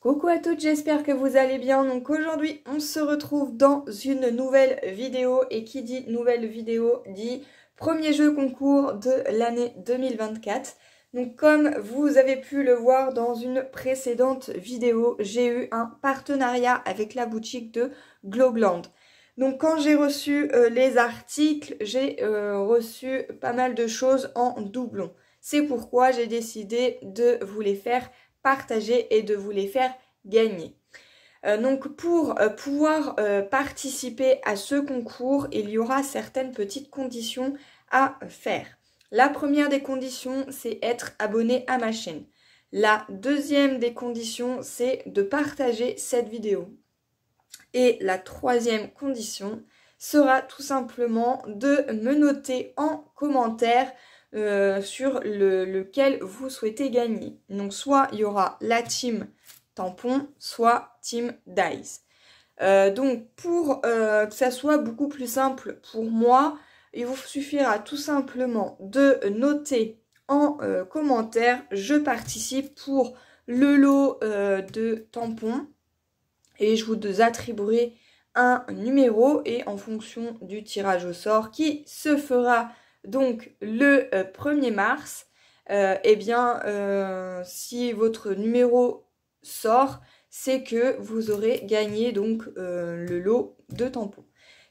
Coucou à toutes, j'espère que vous allez bien. Donc aujourd'hui, on se retrouve dans une nouvelle vidéo et qui dit nouvelle vidéo dit premier jeu concours de l'année 2024. Donc comme vous avez pu le voir dans une précédente vidéo, j'ai eu un partenariat avec la boutique de Globland. Donc quand j'ai reçu euh, les articles, j'ai euh, reçu pas mal de choses en doublon. C'est pourquoi j'ai décidé de vous les faire partager et de vous les faire gagner. Euh, donc pour euh, pouvoir euh, participer à ce concours, il y aura certaines petites conditions à faire. La première des conditions, c'est être abonné à ma chaîne. La deuxième des conditions, c'est de partager cette vidéo. Et la troisième condition sera tout simplement de me noter en commentaire euh, sur lequel vous souhaitez gagner. Donc soit il y aura la team tampon, soit team dice. Euh, donc pour euh, que ça soit beaucoup plus simple pour moi, il vous suffira tout simplement de noter en commentaire je participe pour le lot de tampons et je vous attribuerai un numéro et en fonction du tirage au sort qui se fera donc le 1er euh, mars, euh, eh bien, euh, si votre numéro sort, c'est que vous aurez gagné donc le lot de tampons.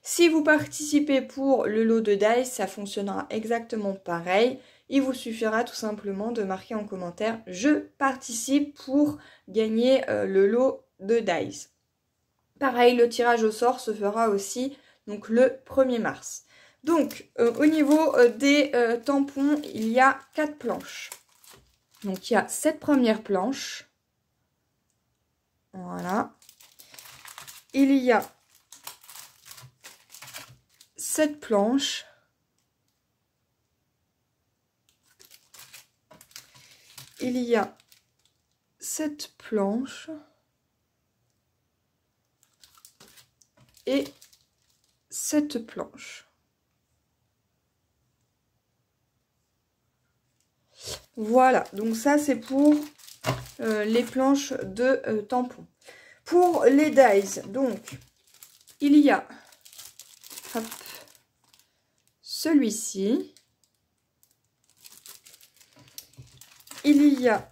Si vous participez pour le lot de dice, ça fonctionnera exactement pareil. Il vous suffira tout simplement de marquer en commentaire « Je participe pour gagner le lot de dice ». Pareil, le tirage au sort se fera aussi donc le 1er mars. Donc, euh, au niveau euh, des euh, tampons, il y a quatre planches. Donc, il y a cette première planche. Voilà. Il y a cette planche. Il y a cette planche. Et cette planche. Voilà, donc ça c'est pour euh, les planches de euh, tampon Pour les dies, donc, il y a celui-ci. Il y a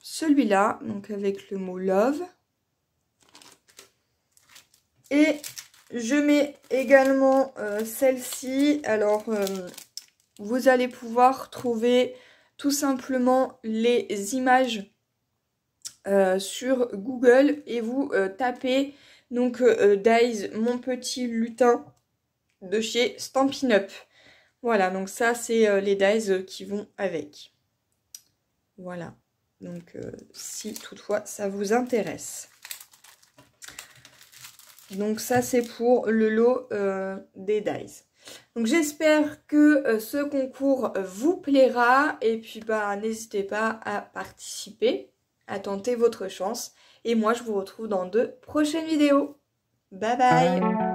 celui-là, donc avec le mot love. Et je mets également euh, celle-ci. Alors, vous allez pouvoir trouver tout simplement les images euh, sur Google et vous euh, tapez donc euh, dice mon petit lutin de chez Stampin' Up. Voilà, donc ça c'est les dice qui vont avec. Voilà. Donc si toutefois ça vous intéresse. Donc ça c'est pour le lot des dyes. Donc j'espère que euh, ce concours euh, vous plaira et puis bah, n'hésitez pas à participer, à tenter votre chance. Et moi je vous retrouve dans de prochaines vidéos. Bye bye